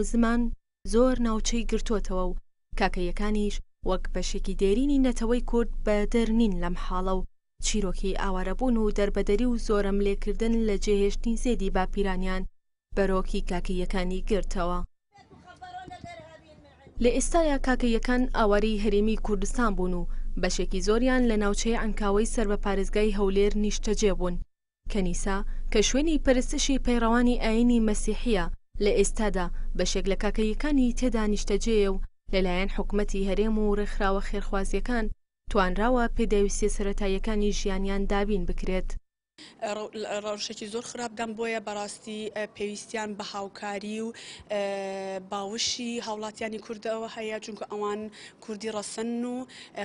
و زمان زۆر ناوچەی گرتوتەوە و کاکەیەکانیش وەک بەشێکی دێرینی نەتەوەی کورد بە دەرنین لەم حاڵە و چیرۆکی ئاوارەبوون و دەربەدەری و زۆرم لێکردن لە جێهێشتنی زێدی باپیرانیان بەرۆکی کاکەیەکانی گرتەوە. لە ئێستایا کاکەیەکان ئاواری هەرێمی کوردستان بوون و بەشێکی زۆریان لە ناوچەی ئەنکاوی سەر بە پارێزگای هەولێر نیشتەجێبوون. کەنیسا کە شوێنی پەرستشی پەیڕەوانی ئاینی مەسیحە لە ئێستادا بە شێک لە کاکەیەکانی تێدا نیشتەجێ و لەلایەن حکومەتی هەرێم و ڕێکخراوە خێرخوازیەکان توانراوە پێداویستی سەتاییەکانی ژیانیان دابین بکرێت ڕەوشێکی زۆر خراپدان بۆیە بەڕاستی پێویستیان بە هاوکاری و باوشی هاوڵاتیانی کوردەوە هەیە چونکە ئەوان کوردی ڕەسەن و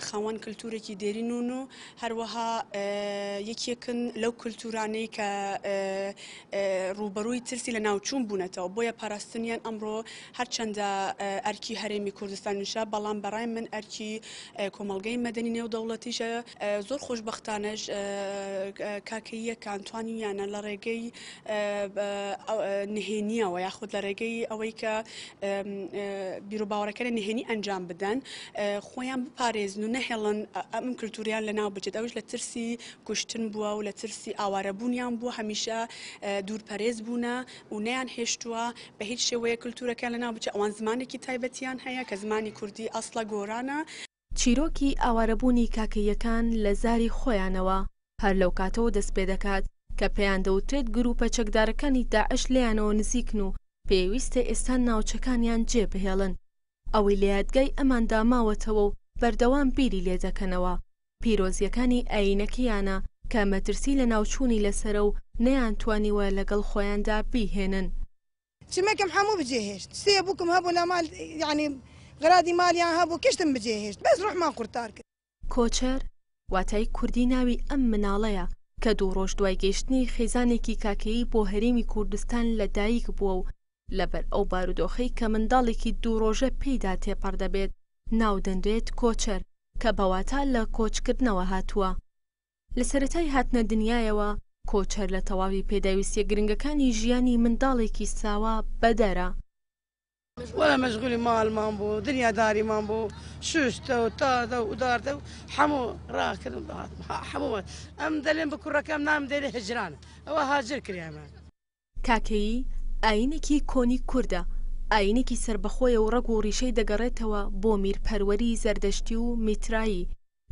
خاوەن کللتورێکی دێرینون و هەروەها یەکێکن لەو کللتورانەی کە ڕوبەرووی ترسی لە ناوچوون بوونەتەوە بۆیە پاراستنیان ئەمڕۆ هەرچەندە ئەرکی هەرێمی کوردستانیشە بەڵام بەڕای من ئەرکی کۆمەلگەی مەدەنی نێودەوڵەتیشە زۆر خۆشببختانەش کاکەی یەکانتوانی یانە لە ڕێگەی نهێنیەوە یاخود لە ڕێگەی ئەوەی کە بیرروباوەەکە لە نهێنی ئەنجام بدەن خۆیان بپارێزن و نەهێڵن ئەم کللتوریان لەناو بچێت ئەوش لە ترسی کوشتن بووە و لە ترسی ئاوارەبوونیان بوو هەمیشە دوورپەرێز بوونە و نیان هێشتووە بە هیچ شێوەیە کللتورەکە لەناو بچێت ئەوان زمانێکی تایبەتیان هەیە کە زمانی کوردی ئەسڵە گۆرانە چیرۆکی ئاوارەبوونی کاکەیەکان لە زاری خۆیانەوە هەر لەو کاتەوە دەست پێ دەکات کە پێیان دەوترێت گروپە چەکدارەکانی داعش لیانەوە نزیکن و پێویستە ئێستا ناوچەکانیان جێبهێڵن ئەوەی لەیادگای ئەماندا ماوەتەوە و بەردەوام بیری لێ دەکەنەوە پیرۆزیەکانی ئاینەکەیانە کە مەترسی لە ناوچوونی لەسرە و نەیانتوانیوە لەگەڵ خۆیاندا بیهێنن چمەکەم هەموو بجێهێشت سێ بووکم هەبوو لە مال یعنی غرادی مالیان هەبوو کشتم بجێهێشت بەس ڕحمان قورتار کرد کۆچەر واتای کوردی ناوی ئەم مناڵەیە کە دوو ڕۆژ دوای گەشتنی خێزانێکی کاکەیی بۆ هەرێمی کوردستان لەدایک بووە و لەبەر ئەو بارودۆخەی کە منداڵێکی دوو ڕۆژە پێیدا تێپەردەبێت ناو دەندرێت کۆچەر کە بەواتە لە کۆچکردنەوە هاتووە لە سەتای هاتنە دنیایەوە کۆچەر لە تەواوی پێداویستیە گرنگەکانی ژیانی منداڵێکی ساوا بەدەرە وەرە مەشغولی ماڵمان بوو دنیاداریمان بوو شوشتە و تادە و ئوداردە و هەموو ڕاکردم هەمووە ئەم دەلێن بە کوڕەکەم نام دێنێ هەجرانە ئەوە هاجر کریامان کاکەیی ئاینێکی کۆنی کووردە ئاینێکی سربەخۆی و ڕەگ و ڕیشەی دەگەڕێتەوە بۆ میرپەروەری زەردەشتی و میترایی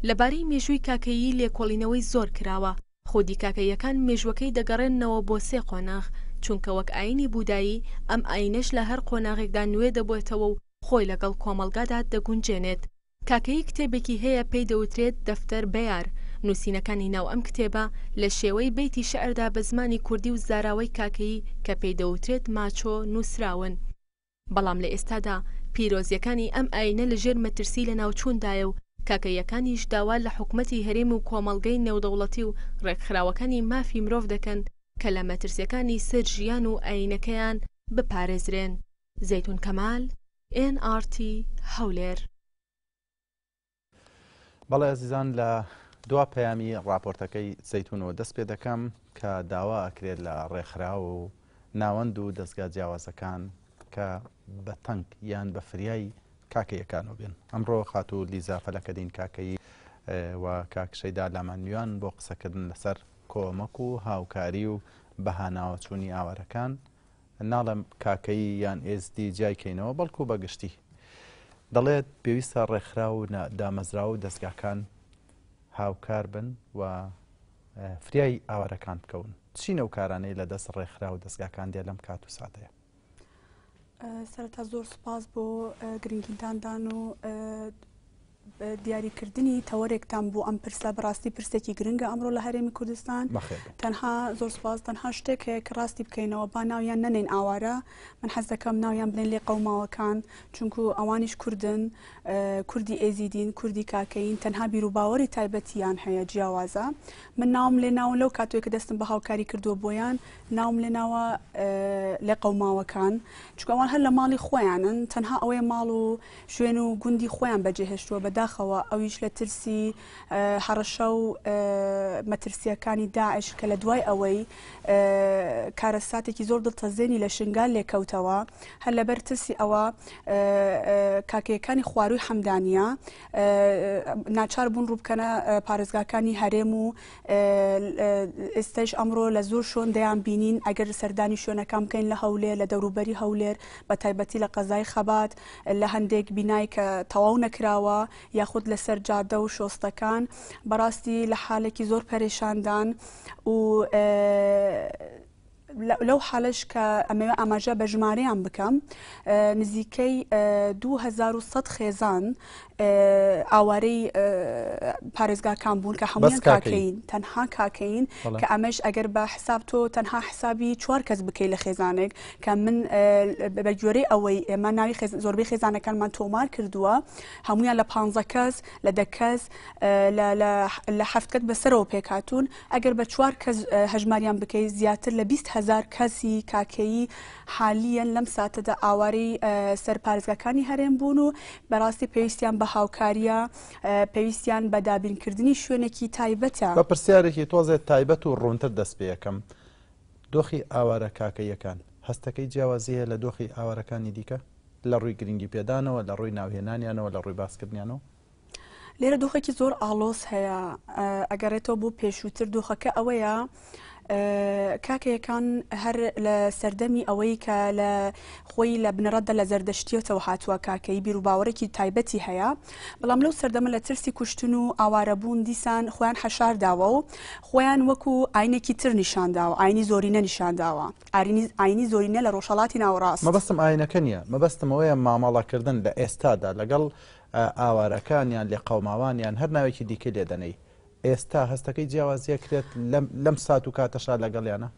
لەبارەی مێژووی کاکەیی لێکۆڵینەوەی زۆر کراوە خۆدی کاکەیەکان مێژوەکەی دەگەڕێنەوە بۆ سێ قۆناغ چونکە وەک ئاینی بودایی ئەم ئاینەش لە هەر قۆناغێکدا نوێ دەبێتەوە و خۆی لەگەڵ کۆمەلگادا دەگونجێنێت کاکەی کتێبێکی هەیە پێی دەوترێت دەفتەر بەیار نووسینەکانی ناو ئەم کتێبە لە شێوەی بیتی شعردا بە زمانی کوردی و زاراوەی کاکەی کە پێی دەوترێت ماچۆ نووسراون بەڵام لە ئێستادا پیرۆزیەکانی ئەم ئاینە لە ژێر مەترسی لە ناوچووندایە و کاکەیەکانیش داوا لە حکوومەتی هەرێم و کۆمەلگەی نێودەوڵەتی و ڕێکخراوەکانی مافی مرۆڤ دەکەن کە لە مەترسیەکانی سەر ژیان و ئەینەکەیان بپارێزرێن زەتون کەمال NRT هەولێر بەڵێ زیزان لە دوا پەیامی راپۆرتەکەی زەتونەوە دەست پێ دەکەم کە داوا ئەکرێت لە ڕێکخرا و ناوەند و دەستگا جیاوازەکان کە بە تەنک یان بە فریایی کاکەیەکانەوە بێن ئەمڕۆ خات و لیزافەلەکە دین کاکەی و کاکشەیدا لامان نوێن بۆ قسەکردن لەسەر کۆمەک و هاوکاری و بەهاناوە چوونی ئاوارەکان ناڵم کاکەی یان ئSD جایکەینەوە بەڵکو بەگشتی دەڵێت پێویستە ڕێکخرا و دامەزرا و دەستگاکان هاوکار بن و فریایی ئاوارەکان بکەون چینە و کارانەی لە دەست ڕێکخرا و دەستگاکان دێ لەم کات و سادەیە سەرتا زۆر سپاس بۆ گرنگیداندان و دیاریکردنی تەوەرێکتان بۆ ئەم پرسە بڕاستی پرسێکی گرنگە ئەمڕۆ لە هەرێمی کوردستان تەنها زۆر سپاس تەنها شتێک هەیە کە ڕاستی بکەینەوە با ناویان نەنین ئاوارە من حەز دەکەم ناویان بڵێن لێ قەوماوەکان چونکو ئەوانیش کوردن کوردی ئێزیدین کوردی کاکەین تەنها بیرروباوەری تایبەتیان هەیە جیاوازە من ناوم لێ ناون لەو کاتوێک کە دەستم بە هاوکاری کردووە بۆیان ناوم لێ ناوە لێ قەوماوەکان چکەوان هەر لە ماڵی خۆیانن تەنها ئەوەی ماڵ و شوێن و گوندی خۆیان بەجێهێشتووە بە بەداخەوە ئەویش لە ترسی هەڕەشە و مەترسیەکانی داعش کە لە دوای ئەوەی کارەساتێکی زۆر دڵتەزێنی لە شنگال لێکەوتەوە هەر لەبەر ترسی ئەوە کاکەیەکانی خواروی حەمدانە ناچار بوون ڕووبکەنە پارێزگاکانی هەرێم و ئێستش ئەمڕۆ لە زۆر شۆن دەیان بینین ئەگەر سەردانی شوێنەکان بکەین لە هەولێر لە دەوروبەری هەولێر بە تایبەتی لە قەزای خەبات لە هەندێک بینای کە تەواو نەکراوە یاخود لەسەر جادە و شۆستەکان بەڕاستی لە حالێکی زۆر پەرێشاندان و لەو حالش کە ئەمەوە ئاماژە بە ژمارەیان بکەم نزیکەی 2100 خێزان ئاوارەی پارێزگاکان بوون کە هەمویان کاکەین تەنها کاکەین کە ئەمەش ئەگەر بە حساب تۆ تەنها حسابی چوار کەس بکەی لە خێزانێک کە من بەگوێرەی ئەوەی ئێمە ناوی زۆربەی خێزانەکانمان تۆمار کردووە هەمویان لە پ کەس لە دەکەس لە هەفتکەت بەسەرەوە پێکاتون ئەگەر بە چوار کەس هەژماریان بکەی زیاتر لە 20 هزار کەسی کاکەیی حالیەن لەم ساتەدا ئاوارەی سەر پارێزگەکانی هەرێم بوون و بەڕاستی پێویستیان بە هاوکاریە پێویستیان بە دابینکردنی شوێنێکی تایبەتە بە پرسیارێکی تۆزێت تایبەت و ڕوونتر دەست پێەکەم دۆخی ئاوارە کاکەیەکان هەستەکەی جیاوازیە لە دۆخی ئاوارەکانی دیکە لە ڕووی گرنگی پێدانەوە لە ڕووی ناوهێنانیانەوە لە ڕووی باسکردنیانەوە لێرە دۆخێکی زۆر ئالۆس هەیە ئەگەڕێتەوە بۆ پێشووتر دۆخەکە ئەوەیە کاکەیەکان هەر لە سەردەمی ئەوەی کە لە خۆی لە بنەڕەتدا لە زەردەشتیەوە هاتووە کاکەی بیر و باوەڕێکی تایبەتی هەیە بەڵام لەو سەردەمە لە ترسی کوشتن و ئاوارەبوون دیسان خۆیان حەشار داوە و خۆیان وەکو ئاینێکی تر نیشانداوە ئاینی زۆرینە نیشانداوە ئاینی زۆرینە لە ڕۆژەڵاتی ناوەڕاست مەبەستم ئاینەکە نیە مەبەستمەوەیە ماماڵاکردن لە ئێستادا لەگەڵ ئاوارەکانیان لێ قەوماوانیان هەر ناوێکی دیکە لێدەنەی ئێستا هەستەکەی جیاوازیە کرێت لەم سات و کاتەشا لەگەڵیانە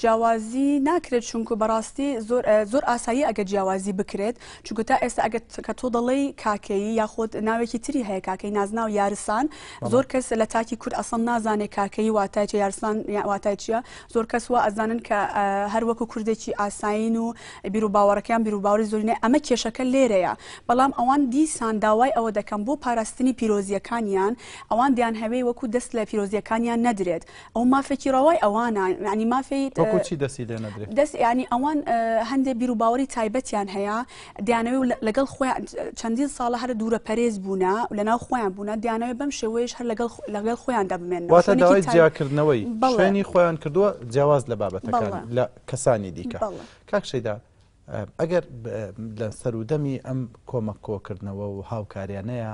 جیاوازی ناکرێت چونکو بەڕاستی زۆر زۆر ئاسایی ئەگە جیاوازی بکرێت چونکو تا ئێستا ئەگە کە تۆ دەڵی کاکەی یاخۆت ناوێکی تری هەیە کاکەی نازناو یارسان زۆر کەس لە تاکی کورد ئەسم نازانێت کاکەی واتایە یارسان واتایچیە زۆر کەس وا ئەزانن کە هەروەکو کوردێکی ئاساین و بیر و باوەڕەکەیان بیر و باوەڕی زۆرینە ئەمە کێشەکە لێرەیە بەڵام ئەوان دیسان داوای ئەوە دەکەم بۆ پاراستنی پیرۆزیەکانیان ئەوان دیان هەوێ وەکو دەست لە پیرۆزیەکانیان نەدرێت ئەو مافێکی ڕەوای ئەوانە ینی مافی چی دەستی لێ نەدرێت دەست ینی ئەوان هەندێک بیرروباوەری تایبەتیان هەیە دیانەوێت لەگەڵ خۆیان چەندین ساڵە هەر دوورە پەرێز بوونا لەناو خۆیان بوونا دیانەوێت بەم شێوەیەش هەر لەگەڵ خۆیان دەبمێنواتە داوای جیاکردنەوەی بەڵێنی خۆیان کردووە جیاواز لە بابەتەکان لە کەسانی دیکە کاکشەیدا ئەگەر لە سەرودەمی ئەم کۆمەک کۆکردنەوە و هاوکاریانەیە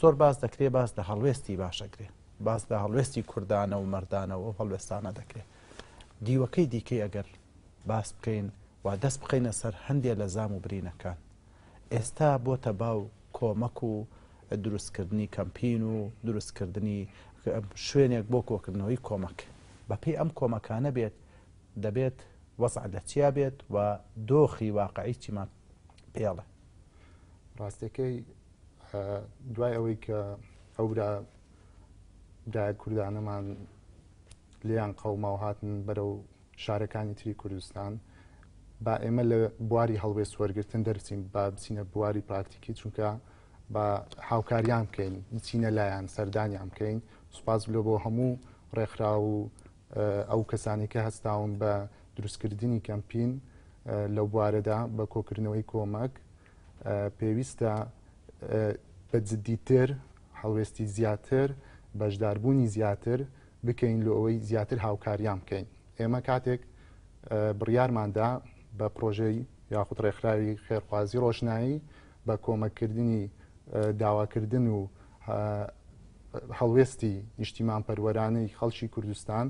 زۆر باز دەکرێ باز لە هەڵوێستی باشەگرێ باس لە هەڵوێستی کوردانە و مردانەوە هەڵوێستانە دەکرێت دیوەکەی دیکەی ئەگەر باس بکەین وا دەست بخینە سەر هەندێک لە زام و برینەکان ئێستا بۆتە باو کۆمەک و دروستکردنی کەمپین و دروستکردنی شوێنێک بۆ کۆکردنەوەی کۆمەک بە پێی ئەم کۆمەکانە بێت دەبێت وەسع لە چیا بێت و دۆخی واقعی چیمان پێڵە ڕاستەکەی دوای ئەوەی کە ئەورا دایە کوردانەمان لیان قەوما و هاتن بەرە و شارەکانی تری کوردستان با ئێمە لە بواری هەڵوێ سوەرگرتن دەرسین با بچینە بواری پراکتیکی چونکە با هاوکاریان بکەین بچینە لایەن سەردانیان بکەین سوپاس بلۆ بۆ هەموو ڕێکخرا و ئەو کەسانی کە هەستاون بە دروستکردنی کەمپین لەو بوارەدا بە کۆکردنەوەی کۆمەک پێویستە بە جددیتر هەڵوێستی زیاتر بەشداربوونی زیاتر بکەین لە ئەوەی زیاتر هاوکاریان بکەین ئێمە کاتێک بڕیارماندا بە پرۆژەی یاخود ڕێکخراوی خێرخوازی ڕۆژنایی بە کۆمەکردنی داواکردن و هەڵوێستی نیشتیمان پەروەرانەی خەڵکی کوردستان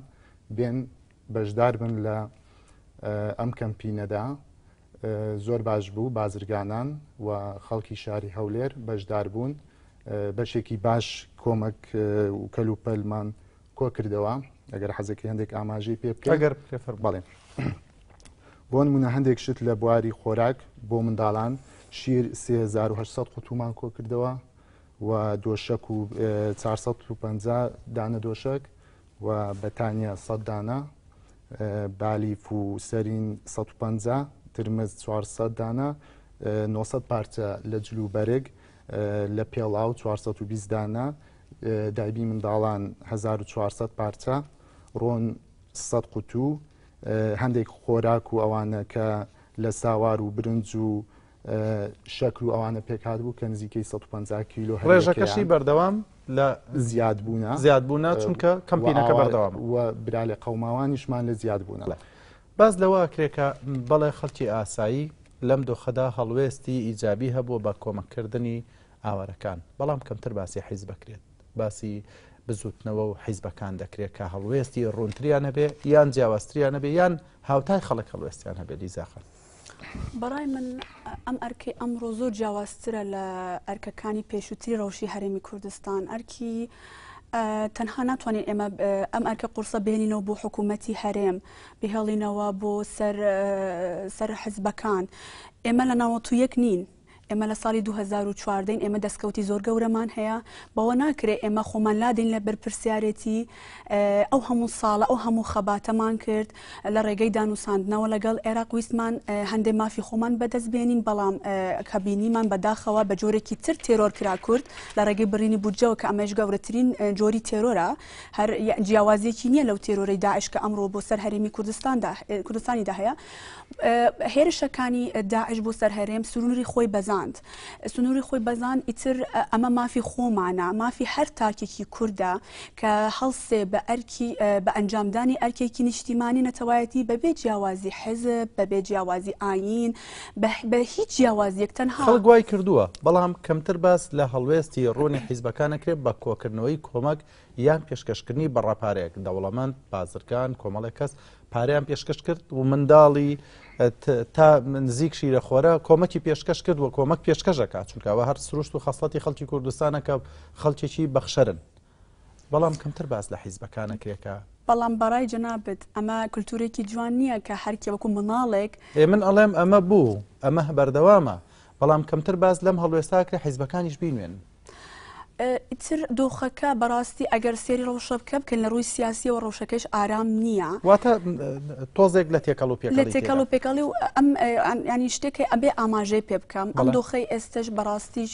بێن بەشدار بن لە ئەم کەمپینەدا زۆر باش بوو بازرگانان و خەڵکی شاری هەولێر بەشدار بوون بەشێکی باش کۆمەک و کەلوپەلمان کۆ کردەوە ئەگەر حەزەکە هەندێک ئاماژی پێ بکەگەر پێفەر بڵێ بۆ نمونە هەندێک شت لە بواری خۆراک بۆ منداڵان شیر 1600 قوتومان کۆ کردەوە و دۆشک و 450 دانە دۆشک و بەتانیا 100 دانە بالیف و سەرین 150 ترمز 400 دانە 900 پارچە لە جلوبەرێک لە پێڵا و 420 دانا دایبی منداڵان 1400 پارچە ڕۆن 100 قوتو هەندێک خۆراک و ئەوانە کە لە ساوار و برنج و شەکر و ئەوانە پێکات بوو کە نزیکەی 150 کیلو ڕێژەکەشی بەردەوام لە زیاد بوون زیاد بوون چونکە کەمپینەکە بەردەوام و برا لە قەماوانیشمان لە زیاد بوون باز لەوە کرێکە بەڵێ خەڵکی ئاسایی لەم دۆخەدا هەڵوێستی ئیجابی هەبوو بە کۆمەکردنی ئاوارەکان بەڵام کەمتر باسی حیز بکرێت باسی بزوتنەوە و حیزبەکان دەکرێت کە هەڵوێستی ڕوونتریانە بێ یان جیاواستریانە بێ یان هاوتای خەڵک هەڵوێستیان هەبێ لیزاخن بەڕای من ئەم ئەرکی ئەمڕۆ زۆر جیاواسترە لە ئەرکەکانی پێشووتی ڕەوشی هەرێمی کوردستان ئەرکی تەنها ناتوانین ئێمە ئەم ئەرکە قورسە بێنینەوە بۆ حکوومەتی هەرێم بهێڵینەوە بۆ سەر حزبەکان ئێمە لە ناوە تو یەک نین ئێمە لە ساڵی 2014 ئێمە دەستکەوتی زۆر گەورەمان هەیە بەوە ناکرێت ئێمە خۆمان لادین لە بەرپرسیارەتی ئەو هەموو ساڵە ئەو هەموو خەباتەمان کرد لە ڕێگەی دانووساندنەوە لەگەڵ عێراق ویستمان هەندێک مافی خۆمان بەدەستبێنین بەڵام کەبینیمان بەداخەوە بە جۆرێکی تر تێرۆر کرا کورد لە ڕێگەی برینی بودجەوە کە ئەمەش گەورەترین جۆری تێرۆرە هەر جیاوازێکی نییە لەو تێرۆرەی داعش کە ئەمڕۆ بۆ سەر هەرێمی کوردستاندا کوردستانی داهەیە هێرشەکانی داعش بۆ سەر هەرێم سروری خۆی بەزان بەزاند سنووری خۆی بەزان ئیتر ئەمە مافی خۆمانە مافی هەر تاکێکی کووردە کە هەڵسێ بە ئەرکی بە ئەنجامدانی ئەرکێکی نیشتیمانی نەتەوایەتی بەبێ جیاوازی حەزب بەبێ جیاوازی ئاین بە هیچ جیاوازیەک تەنها گوای کردووە بەڵام کەمتر باس لە هەڵوێستی ڕوونی حیزبەکانەکرێت بە کۆکردنەوەی کۆمەک یان پێشکەشکردنی بەڕاپارێک دەوڵەمەند بازرگان کۆمەڵێک کەس پاریان پێشکەش کرد و منداڵی تا نزیک شیرە خۆرە کۆمەکی پێشکەش کرد وە کۆمەک پێشکەشەکە چونکەوە هەر سروشت و خەسڵەتی خەڵکی کوردستانە کە خەڵکێکی بەخشەرن بەڵام کەمتر باس لە حیزبەکانە کرێکە بەڵام بەڕای جنابێت ئەمە کللتورێکی جوان نییە کە هەرکی وەکو مناڵێک من ئەڵێم ئەمە بوو ئەمە بەردەوامە بەڵام کەمتر باز لەم هەڵوێستاکرە حیزبەکانیش بینوێن ئیتر دۆخەکە بەڕاستی ئەگەر سێری ڕەوشە بکە بکەن لە ڕووی سیاسیەوە ڕەوشەکەش ئارام نییە واتە تۆزێک لە تێکەڵ و پێ لە تێکەڵ و پێکەڵی و ئەم ینی شتێکی ئەبێ ئاماژەی پێ بکەم ئەم دۆخی ئێستش بەڕاستیش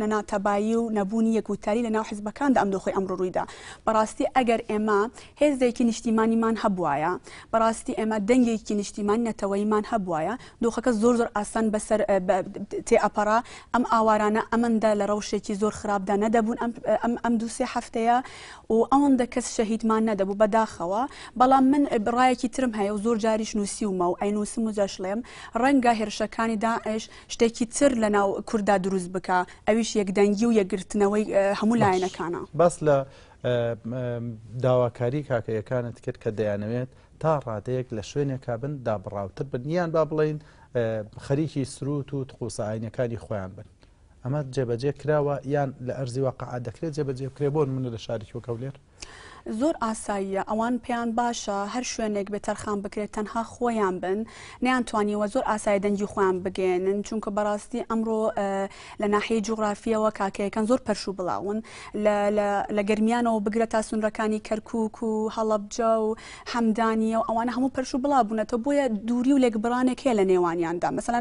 لە ناتەبایی و نەبوونی یەکوتاری لە ناو حزبەکاندا ئەم دۆخی ئەمڕ ڕوویدا بەڕاستی ئەگەر ئێمە هێزێکی نیشتیمانیمان هەبواە بەڕاستی ئێمە دەنگێکی نیشتیمان نەتەوەیمان هەبواە دۆخەکە زۆر زۆر ئاسان بەسەر تێ ئەپەرا ئەم ئاوارانە ئەمەدا لە ڕەوشێکی زۆر خراپدانە نەدەبوون ئەم دووسێ هەفتەیە و ئەوەندە کەس شەهیدمان نەدەبوو بەداخەوە بەڵام من بڕایەکی ترم هەیە و زۆر جاریش نووسیومە و ئەینوسم و جەشڵێم ڕەنگە هێرشەکانی داعش شتێکی تر لە ناو کووردا دروست بکە ئەویش یەکدەنگی و یەکگرتنەوەی هەموو لایەنەکانە باس لە داواکاری کاکەیەکانت کرد کە دەیانەوێت تا ڕادەیەک لە شوێنێکا بن دابڕاوتر بنیان با بڵین خەریکی سروت و تقوسعینەکانی خۆیان بن اما ئەمە جکرا و یان لارزی واقع دکره جێبەجێ کرێ بۆن منە لە شارێکی زۆر ئاساییە ئەوان پێیان باشە هەر شوێنێک بە تەرخان بکرێت تەنها خۆیان بن نیانتوانیوە زۆر ئاسای دەنجی خۆیان بگێنن چونکە بەڕاستی ئەمڕۆ لە ناحیە جوغرافیەوە کاکەیەکان زۆر پەرشوو بڵاون لە گرمیانەوە بگرێت تا سونرەکانی کەرکک و هەڵەبجە و حەمدانیە و ئەوانە هەموو پەرشوو بڵاوبوونەوە بۆیە دووری و لێکبرانێک هەیە لە نێوانیاندا مثللا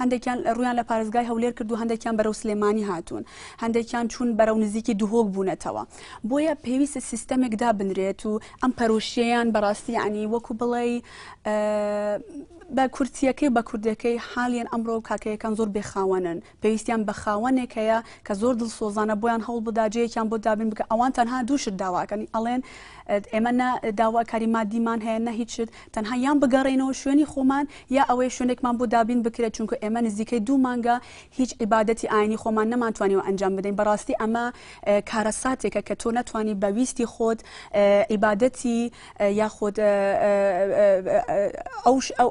هەندێکیان ڕویان لە پارێزگای هەولێر کردو هەندێکیان بەرەو سلێمانی هاتوون هەندێکیان چون بەرەو نزیکی دوهۆک بوونەتەوە بۆیە پێویستە سیستەمێک زمانێکدا بنرێت و ئەم پەروشیان بەڕاستی عنی وەکو بڵێ بە کورتیەکەی بە کوردەکەی حالیان ئەمڕۆ کاکەیەکان زۆر بێخاوەنن پێویستیان بە خاوەنێکەیە کە زۆر دڵ سۆزانە بۆیان هەوڵ بداجەیەکیان بۆ دابن بکە ئەوان تەنها دووشت داواکەنی ئەڵێن ئێمە داواکاری مادیمان هەیە نە هیچت تەنها یان بگەڕێنەوە شوێنی خۆمان یا ئەوەی شوێنێکمان بۆ دابین بکرێت چونکە ئێمە نزیکەی دوو مانگە هیچ عیباەتی ئاینی خۆمان نەمانتوانیەوە ئەنجام بدەین بەڕاستی ئەمە کارە ساتێکە کە تۆ نەتوانانی بەویستی خۆت عیباەتی یاخۆت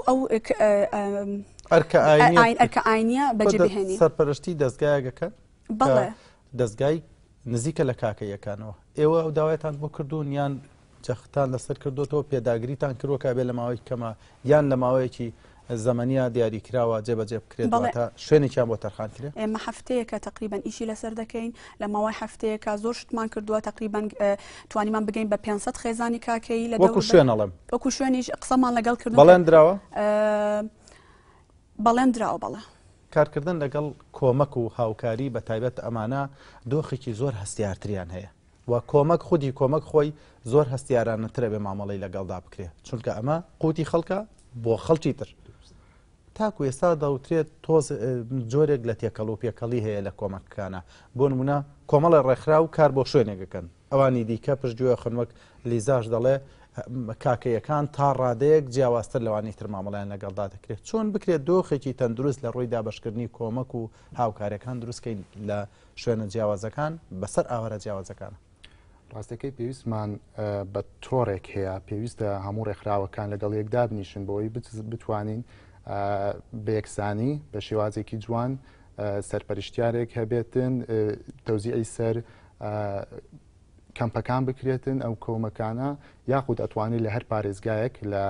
ئەو و ئەرکە ئاینە بەجێ بهێنی سەرپەرشتی دەستگایەکەکە بەڵێ دەستگای نزیکە لە کاکەیەکانەوە ئێوە ئەو داوایتان بۆ کردوون یان جەختان لەسەر کردوتەوە پێداگریتان کردوە کابێ لە ماوەی کەمە یان لە ماوەیەکی زەمەنیە دیاریکراوە جێبەجێ بکرێت بەڵێتە شوێنێکیان بۆ تەرخان کرێت ئێمە هەفتەیەکە تقریبان ئیشی لەسەر دەکەین لە ماوای هەفتەیەکە زۆر شتمان کردووە تقریبان توانیمان بگەین بە 500 خێزانی کاکەی لە وەکو شوێنەڵم وەکو شوێنیش قسەمان لەگەڵ کرد بەڵێنراوە بەڵێن درراوە بەڵە کارکردن لەگەڵ کۆمەک و هاوکاری بە تایبەت ئەمانە دۆخێکی زۆر هەستیارتریان هەیە و کۆمەک خودی کۆمەک خۆی زۆر هەستیارانەترە بێ مامەڵی لەگەڵدا بکرێت چونکە ئەمە قوتی خەڵکە بۆ خەڵکی تر تاکو ئێستا داوترێت تۆز جۆرێک لە تێکەڵ و پێکەڵی هەیە لە کۆمەکەکانە بۆ نمونە کۆمەڵە ڕێکخرا و کار بۆ شوێنێکەکەن ئەوانی دیکە پشتگوێ خوونوەک لیزاش دەڵێ کاکەیەکان تا ڕادەیەک جیاوازتر لەوانی ترمامەڵیان لەگەڵدا دەکرێت چۆن بکرێت دۆخێکی تەندروست لە ڕووی دابشکردنی کۆمەک و هاوکارەکان دروستکەین لە شوێنە جیاوازەکان بەسەر ئاوارە جیاوازەکانە ڕاستەکەی پێویستمان بە تۆڕێک هەیە پێویستە هەموو ڕێکخراوەکان لەگەڵ یەکدا بنیشن بۆەوەی بتوانین بەیەکسانی بە شێوازێکی جوان سەرپەرشتارێک هەبێتن تەوزیعی سەر کەمپەکان بکرێتن ئەو کۆمەکانە یاخود ئەتوانێت لە هەر پارێزگایەک لە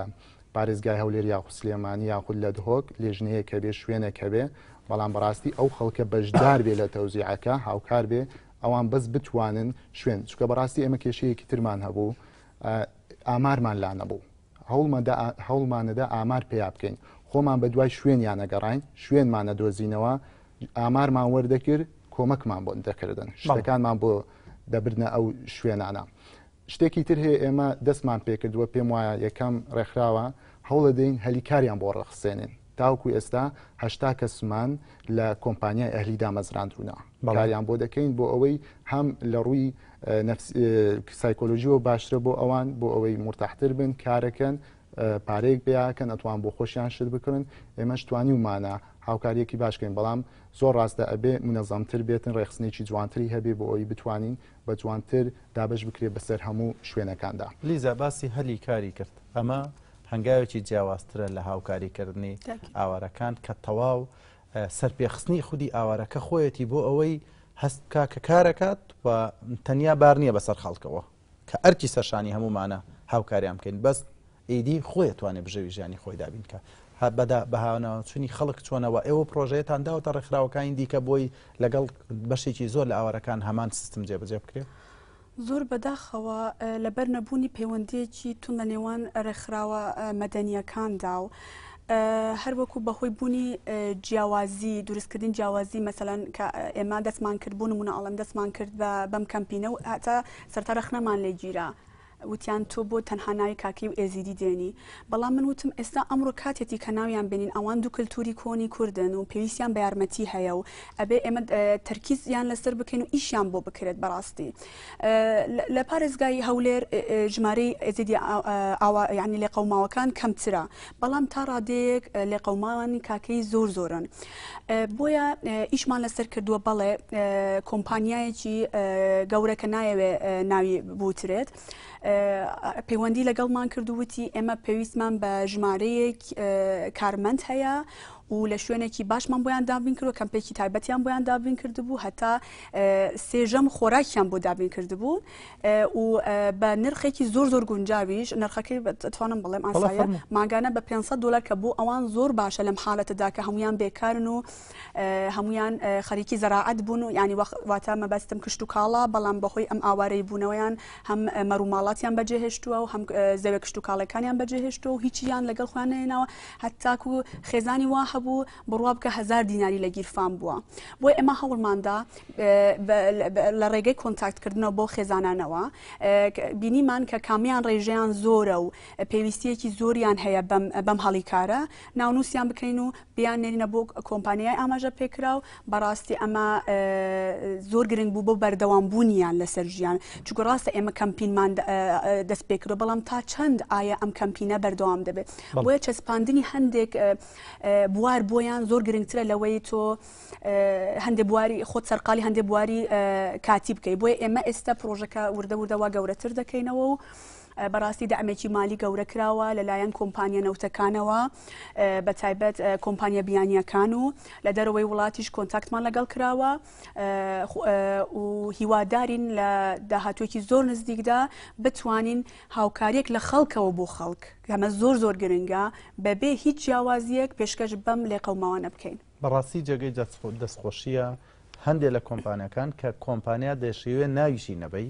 پارێزگای هەولێر یاخود سلێمانی یاخود لە دهۆک لێژنەیەکە بێ شوێنەکە بێ بەڵام بەڕاستی ئەو خەڵکە بەشدار بێ لە تەوزیعەکە هاوکار بێ ئەوان بەس بتوانن شوێن چکە بەڕاستی ئێمە کێشەیەکی ترمان هەبوو ئامارمان لا نەبوو هەوڵمانەدا ئامار پێیا بکەین خۆمان بە دوای شوێنیان نەگەڕین شوێنمانە دۆزینەوە ئامارمان وەردەکرد کۆمەکمان بۆ دەکردن شتەکانمان بۆ دەبرنە ئەو شوێنانە. شتێکی تر هەیە ئێمە دەستمان پێکردووە پێم وایە یەکەم ڕێکخراوە هەوڵە دەین هەلیکاریان بۆ ڕەخسێنین تاوکو ئێستا هەشتا کەسمان لە کۆمپانیا ئەهلیدا مەزراندونە بەڵیان بۆ دەکەین بۆ ئەوەی هەم لە ڕووی سایکۆلژیەوە باشترە بۆ ئەوان بۆ ئەوەی مرتاحتر بن کارەکەن پارەیەک بیاکەن ئەتوان بۆ خۆشیان شت بکردن ئێمەش توانی ومانە هاوکاریەکی باشکەین بەڵام زۆر ڕاستە ئەبێ منەظەمتر بێتن ڕێخستنێکی جوانتری هەبێ بۆ ئەوی بتوانین بە جوانتر دابش بکرێ بەسەر هەموو شوێنەکاندا لیزا باسی هەلی کاری کرد ئەمە هەنگاوێکی جیاوازترە لە هاوکاریکردنی ئاوارەکان کە تەواو سەرپێخستنی خودی ئاوارەکە خۆیەتی بۆ ئەوەی هەست کا کە کارەکات و تەنیا بار نییە بەسەر خەڵکەوە کە ئەرکی سەرشانی هەمومانە هاوکاریان بکەین بەست ئیدی خۆی توانێت بژەوی ژیانی خۆی دابینکە بەدا بەهاوناچوونی خەڵک چۆنەوە ئێوە پرۆژەیەتان داوەتە ڕێکخراوەکانی دیکە بۆی لەگەڵ بەشێکی زۆر لە ئاوارەکان هەمان سیستم جێبجێ بکرێت زۆر بەداخەوە لەبەر نەبوونی پەیوەندێکی تون لە نێوان ڕێکخراوە مەدەنیەکاندا و. هەر وەکو بەهۆی بوونی جیاوازی دروستکردن جیاوازی مەمثلەن کە ئێمە دەستمان کردبوون منە ئاڵم دەستمان کرد بەم کەمپینە و هاتا سەرتەرەخ نەمان لێ گیرا وتیان تۆ بۆ تەنها ناوی کاکی و ئێزیدی دێنی بەڵام من وتم ئێستا ئەمڕۆ کاتێتی کە ناویان بینین ئەوان دوو کللتوری کۆنی کوردن و پێویستیان بە یارمەتی هەیە و ئەبێ ئێمە تەرکیزیان لەسەر بکەین و ئیشیان بۆ بکرێت بەڕاستی لە پارێزگای هەولێر ژمارەی ئێزیدی ینی لێ قەوماوەکان کەمترا بەڵام تا ڕادەیەک لێ قەوماوانی کاکەی زۆر زۆرن بۆیە ئیشمان لەسەر کردووە بەڵێ کۆمپانیایەکی گەورەکە نایەوێ ناوی بوترێت. پەیوەندی لەگەڵمان کردووتی ئێمە پێویستمان بە ژمارەیەک کارمەند هەیە و لە شوێنێکی باشمان بۆیان دابین کردو کەمپێکی تایبەتیان بۆیان دابین کردبوو هەتا سێژەم خۆراکیان بۆ دابین کردبوون و بە نرخێکی زۆر زۆر گونجاویش نرخەکەی بتوانم بڵێم ئاسایە ماگانە بە 500 دلار کە بوو ئەوان زۆر باشە لەم حالەتەدا کە هەمویان بێکارن و هەمویان خەریکی زراعەت بوون و ینی واتە مەبەستم کشت و کاڵا بەڵام بەخۆی ئەم ئاوارەی بوونەوەیان هەم مەروماڵاتیان بەجێهێشتووە و هەم زەوێ کشت و کاڵەکانیان بەجێهێشتەوە و هیچیان لەگەڵ خوانێنەوە هەتاکو خێزانی واهە هەبوو بڕوا بکە هزار دیناری لە گیرفان بووە بۆی ئێمە هەوڵماندا لە ڕێگەی کۆنتاکتکردنەوە بۆ خێزانانەوە بینیمان کە کامیان ڕێژیان زۆرە و پێویستیەکی زۆریان هەیە بەم هەڵیکارە ناونووسیان بکەین و بیان نێنە بۆ کۆمپانیای ئاماژە پێکرا و بەڕاستی ئەمە زۆر گرنگ بوو بۆ بەردەوام بوونیان لەسەر ژیان چکو ڕاستە ئێمە کەمپینمان دەست پێکرۆ بەڵام تا چەند ئایا ئەم کەمپینە بەردەوام دەبێت بۆیە چەسپاندنی هەندێک بووە بوار بۆیان زۆر گرنگترە لەوەی تۆ هەندێ بواری خۆت سەرقالی هەندێ بواری کاتی بکەیت بۆیە ئێمە ئێستا پرۆژەکە وردە وردەوا گەورەتر دەکەینەوە و بەڕاستی دامێکی مالی گەورە کراوە لەلایەن کۆمپانیە نەوتەکانەوە بە تایبەت کۆمپانیە بیانیەکان و لە دەرەوەی وڵاتیش کۆنتاکتمان لەگەڵ کراوە و هیوادارین لە داهاتوێکی زۆر نزدیکدا بتوانین هاوکاریەک لە خەڵکەوە بۆ خەڵک ئەمە زۆر زۆر گرنگە بەبێ هیچ جیاوازیەک پێشکەش بەم لێ قەوماوە نەبکەین بەڕاستی جێگەی دەستخۆشیە هەندێک لە کۆمپانیەکان کە کۆمپانیا دەشێوێ ناویشی نەبەی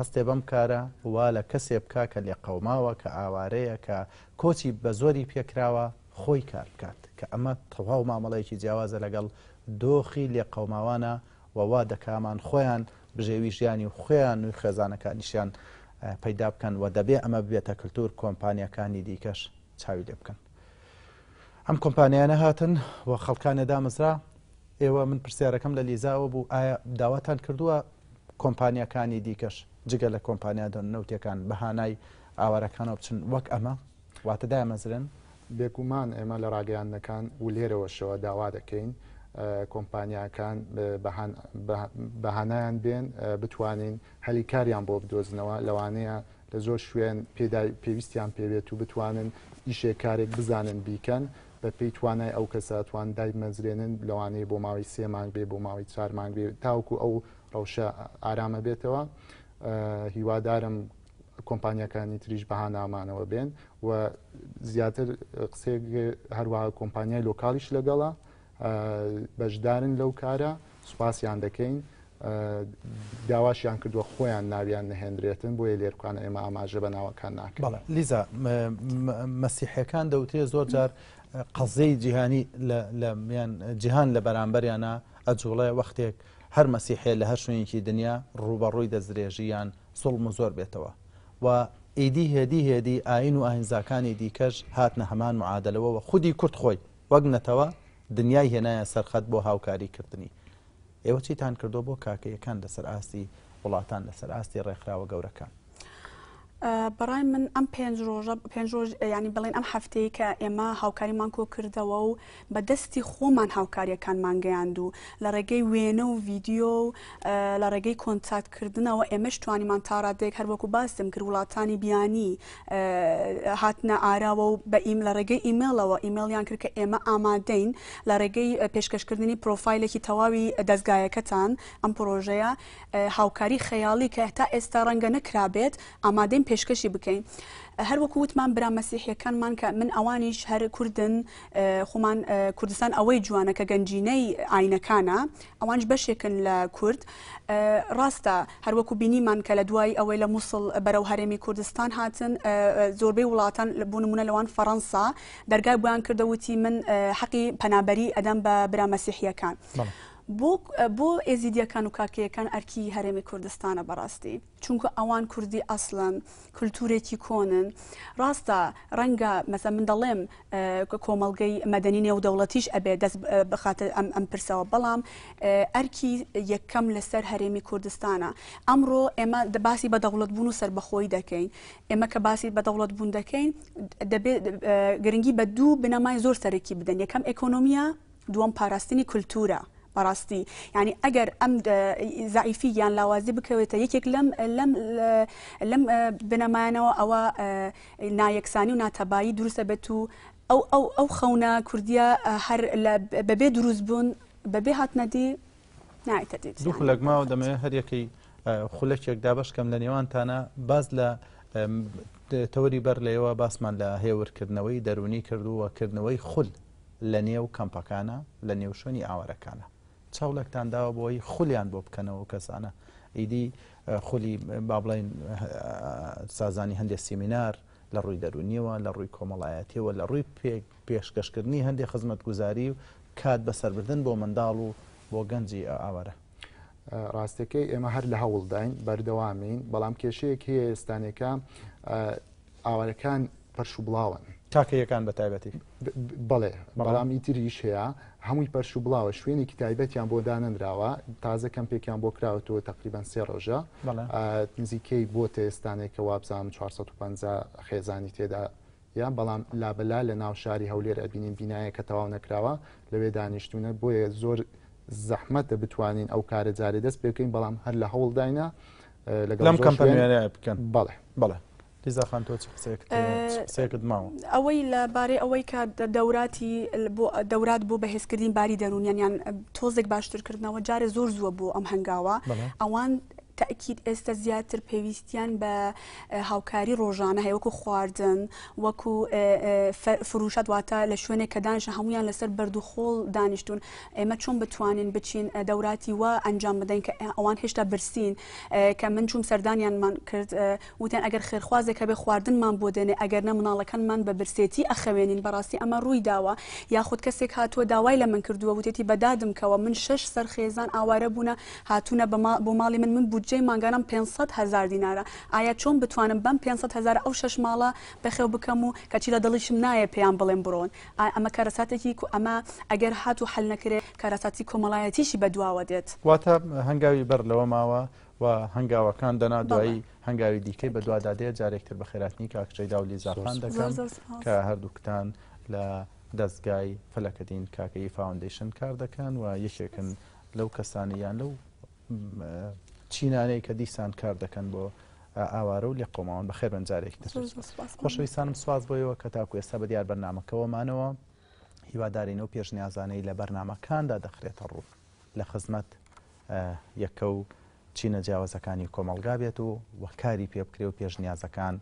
هەستێ بەم کارە وا لە کەسێ بک کە لێ قەوماوە کە ئاوارەیە کە کۆچی بە زۆری پێکراوە خۆی کار بکات کە ئەمە تەواو مامەڵەیەکی جیاوازە لەگەڵ دۆخی لێ قەوماوانە وەوا دەکامان خۆیان بژێوی ژیانی و خۆیان نووی خێزانەکانیشیان پەیدا بکەن و دەبێ ئەمە بێتە کللتور کۆمپانیەکانی دیکەش چاوی لێ بکەن. ئەم کۆمپانیانە هاتن و خەڵکانە دامزرا ئێوە من پرسیارەکەم لە لیزاوە بوو ئایا داواتان کردووە کۆمپانیەکانی دیکەش جگە لە کۆمپانیادان نەوتەکان بەهانای ئاوارەکانەوە بچن وەک ئەمە واتە دامەزرن بێکومان ئێمە لە ڕاگەیانەکان و لێرەوەشەوە داوا دەکەین کۆمپانیاکان بەهانایان بێن بتوانین هەلی کاریان بۆ بدۆزنەوە لەوانەیە لە زۆر شوێن پێویستیان پێوێت و بتوانن ئیشێ کارێک بزانن بیکەن بە پێی توانای ئەو کەساتوان دای مەزرێنن لەوانەیە بۆ ماوەی سێمان بێ بۆ ماوەی چارمان بێ تاوکو ئەو ڕەوشە ئارامە بێتەوە. هیوادارم کۆمپانیەکانی تریش بەها نامانەوە بێن و زیاتر قسێک هەروەها کۆمپانیای لۆکالیش لەگەڵا بەشدارن لەو کارە سوپاسیان دەکەین داواشیان کردووە خۆیان ناویان نهێنرێتن بۆیە لێرکانە ئێمە ئاماژە بە ناوەکان ناکەڵێ لیزا مەسیحەکان دەوتێ زۆر جار قەزەی جیهانی جیهان لە بەرامبەریانە ئەجوڵێ وەختێک هەر مەسیحێ لە هەر شوێنێکی دنیا ڕوبەڕووی دەزرێژیان سڵم زۆر بێتەوە و ئیدی هێدی هێدی ئاین و ئاهنزاکانی دیکەش هاتنە هەمان معادلەوەەوە خودی کورت خۆی وەگنەتەوە دنیای هێنایە سەرخەت بۆ هاوکاریکردنی ئێوە چیتان کردو بۆ کاکەیەکان لەسەر ئاستی وڵاتان لەسەر ئاستی ڕێکخراوە گەورەکان بەڕای من ئەم پێنج ڕۆژە پێنج ڕۆژ ینی بڵێن ئەم هەفتەیە کە ئێمە هاوکاریمان کۆ کردەوە و بە دەستی خۆمان هاوکاریەکان مانگەیاند و لە ڕێگەی وێنە و ڤیددیو و لە ڕێگەی کۆنتاکردنەوە ئێمەش توانیمان تاڕادێک هەروەکو باستم کرد وڵاتانی بیانی هاتنە ئاراوە و بە ئیم لە ڕێگەی ئیممەڵەوە ئیممەڵیان کرد کە ئێمە ئامادەین لە ڕێگەی پێشکەشکردنی پرۆفایلێکی تەواوی دەستگایەکەتان ئەم پرۆژەیە هاوکاری خەیاڵی کە هەتا ئێستا ڕەنگە نەکرابێت ئامادەین پێ پێشکەشی بکەین هەروەکو وتمان برامەسیحیەکانمان کە من ئەوانیش هەر کوردن خۆمان کوردستان ئەوەی جوانە کە گەنجینەی ئاینەکانە ئەوانش بەشێکن لە کورد ڕاستە هەروەکو بینیمان کە لە دوای ئەوەی لە مووسڵ بەرەو هەرێمی کوردستان هاتن زۆربەی وڵاتان بوونمونە لەوان فەەنسا دەرگای بۆیان کردەوتی من حەقی پەنابەری ئەدەم بە برامەسیحیەکان. بۆ بۆ ئێزیدیەکان و کاکەیەکان ئەرکی هەرێمی کوردستانە بەڕاستی چونکە ئەوان کوردی ئەسلن کولتورێکی کۆنن ڕاستە ڕەنگە مەسە من دەڵێم کۆمەلگەی مەدەنی نێودەوڵەتیش ئەبێ دەست بخاتە ئەم ئەم پرسەوە بەڵام ئەرکی یەکەم لەسەر هەرێمی کوردستانە ئەمڕۆ ئێمە دەباسی بە دەوڵەت بوون و سربەخۆی دەکەین ئێمە کە باسی بە دەوڵەت بوون دەکەین دەبێت گرنگی بە دوو بنەمای زۆر سەرەکی بدەن یەکەم ئەکۆنۆمیا دووەم پاراستنی کولتورە بەڕاستی ینی ئەگەر ئەم زعیفی یان لاوازی بکەوێتە یەکێک لەم لەم لەم بنەمانەوە ئەوە نایەکسانی و ناتەبایی دروستە بێت و ئەو ئەو ئەو خەونە کوردیا هەر بەبێ دروست بوون بەبێ هاتنەدی نایتە دیت دوو خولەگماوە دەمەوێت هەریەکەی خولەکێکدا بەشکەم لە نێوانتانە باز لە تەوەری بەر لەوە باسمان لە هێورکردنەوەی دەرونی کردووەکردنەوەی خول لە نێو کەمپەکانە لە نێوشۆنی ئاوارەکانە چاوڵکتان داوە بۆی خولیان بۆ بکەنەوە کەسانە ئیدی خولی بابڵین سازانی هەندێک سیمینار لە ڕووی دەرونیەوە لە ڕووی کۆمەڵایەتیەوە لە ڕووی پێشکەشکردنی هەندێک خزمەت گوزاری و کات بەسەربردن بۆ منداڵ و بۆ گەنجی ئاوارە ڕاستەکەی ئێمە هەر لە هەوڵداین بەردەوامین بەڵام کێشەیەک هەیە ئێستانەکە ئاوارەکان پەرش و بڵاون تاکەیەکان بە تایبەتی بڵێ بەڵام ئیتریش هەیە هەمووی پەرش و بڵاوە شوێنێکی تایبەتیان بۆ داننراوە تازە کەم پێکیان بۆ کراوەوە تقریبان سێ ڕۆژە نزیکەی بۆ تێستانێکە وابزان 450 خێزانی تێدا یان بەڵام لابلا لە ناو شاری هەولێر ئەبینین بینایە کە تەواو نەکراوە لەوێ دانیشتونە بۆیە زۆر زەحمەتە بتوانین ئەو کارە جارێ دەست پێکەین بەڵام هەر لە هەوڵداینا لەگەڵ لەم کەمپانیانە بکەن بەڵێ بەڵێ لیزاخان تۆ قسەیەکت ماوە ئەوەی لە بارەی ئەوەی کە دەوراتی دەورات بۆ بەهێزکردین باری دەرونیانیان تۆزێک باشترکردنەوە جارێ زۆر زووە بۆ ئەم هەنگاوە ئەوان تاکیید ئێستا زیاتر پێویستیان بە هاوکاری ڕۆژانە هەیەوەکو خواردن وەکو فروشات واتە لە شوێنێک کەدانش هەمویان لەسەر بەردوخۆڵ دانیشتون ئێمە چۆن بتوانین بچین دەوراتی وە ئەنجام بدەین کە ئەوان هێشتا برسین کە من چوم سەردانیانمان کرد وتیان ئەگەر خێرخوازێک کە بێ خواردنمان بۆ دێنێ ئەگەر نە مناڵەکانمان بە برسێتی ئەخەوێنین بەڕاستی ئەمە ڕووی داوە یاخود کەسێک هاتووە داوای لە من کردووە وتێتی بەدادمکەوە من شش سەر خێزان ئاوارە بوون هاتوونە بۆ ماڵی من من بوو بودجێ ماگەرم 500 هزار دیناە ئایا چۆن بتوانم بم 500 هزار ئەو شش ماڵە بەخێو بکەم و کەچی لە دڵیشم نایە پێیان بڵێن بڕۆن ئەمە کارەساتێکی کو ئەمە ئەگەر هات و هەل نەکرێت کارەساتی کۆمەڵایەتیشی بەدواوە دێت واتە هەنگاوی بەر لەوە ماوە و هەنگاوەکان دەنا دوایی هەنگاوی دیکەی بە دووادادەیە جارێکتر بە خێراتنی کاکچەی داولی زافان دەکەم کە هەردووکتان لە دەستگای فەلەکەدین کاکەی فاوندیشن کار دەکەن و یەکێکن لەو کەسانیان لەو چینانەی کە دیسان کار دەکەن بۆ ئاوارە و لێ قۆماون بە خێر بەنجارێک خۆشەویستانم سواز بۆیەوە کە تاکو ئێستا بە دیار بەرنمەکەەوەمانەوە هیوادارین و پێشنیازانەی لە بەرنمەکاندا دەخرێتە ڕوو لە خزمەت یەکە و چینە جیاوازەکانی کۆمەلگا بێت و وەکاری پێ بکرێ و پێشنیازەکان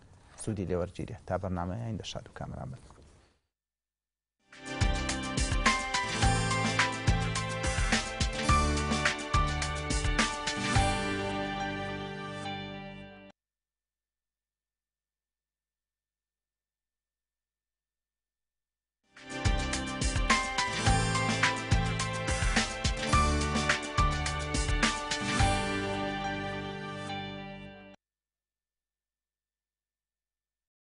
سوودی لێوەرگیرێت تا بەرنمەیان دەشاد و کامران بن